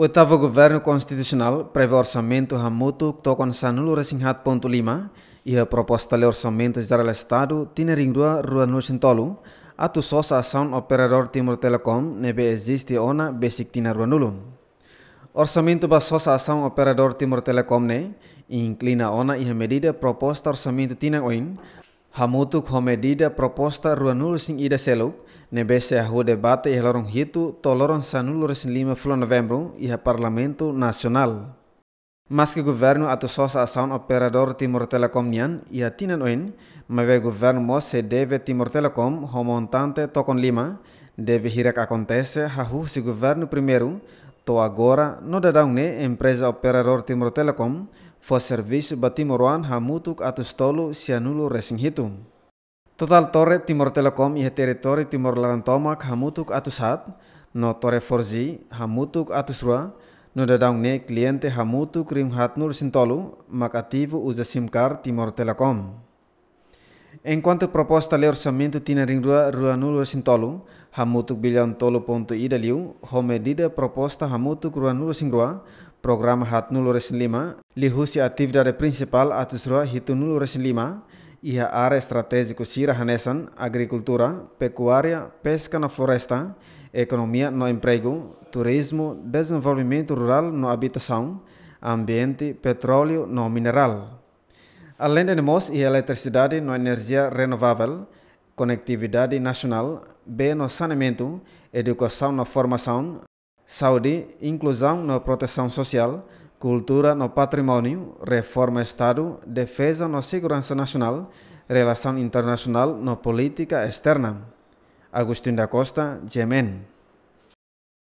O oitavo governo constitucional prevê orçamento ramuto que toca no sanulo resinhat ponto lima e a proposta de orçamento geral do Estado tinha ringrua rua no a tu só ação operador Timor Telecom nebe né existe ona basic tina rua nulo. Orçamento ba só ação operador Timor Telecom ne né, inclina ona e a medida proposta orçamento tina oin Hamutuk medida proposta ruanul sing ida seluk, nebese ahu debate ia lorong hitu to lorong sanul resin lima flo novembro ia parlamento nacional. Mas que governo atu sosa ação operador Timor Telecom nian, ia tinan oin, mabe governo mo se deve Timor Telecom homontante tocon lima, deve hirak acontece hahu se governo primeiro, to agora no dadão ne empresa operador Timor Telecom, fo serviço batimoruan hamutuk atus tolu sianulu resing hitung. Total tore Timor Telecom ihe teritori Timor Larantomak hamutuk atus hat, no tore 4G hamutuk atus rua, no dadang ne kliente hamutuk rim nur sintolu, mak ativo SIM simkar Timor Telecom. Enquanto proposta le orsamento tina ring rua rua resing sintolu, hamutuk bilion tolu pontu ida liu, homedida proposta hamutuk rua nulo singrua, program hatnul ores lima lihusi atividade principal atusrua hitunul ores lima ia área estratégico sira hanesan agricultura, pecuária, pesca na floresta, economia no emprego, turismo, desenvolvimento rural no habitação, ambiente, petróleo no mineral. Além de nós e eletricidade no energia renovável, conectividade nacional, bem no saneamento, educação na formação, Saúde, inclusão na proteção social, cultura no patrimônio, reforma Estado, defesa na segurança nacional, relação internacional na política externa. Agostinho da Costa, Gemen.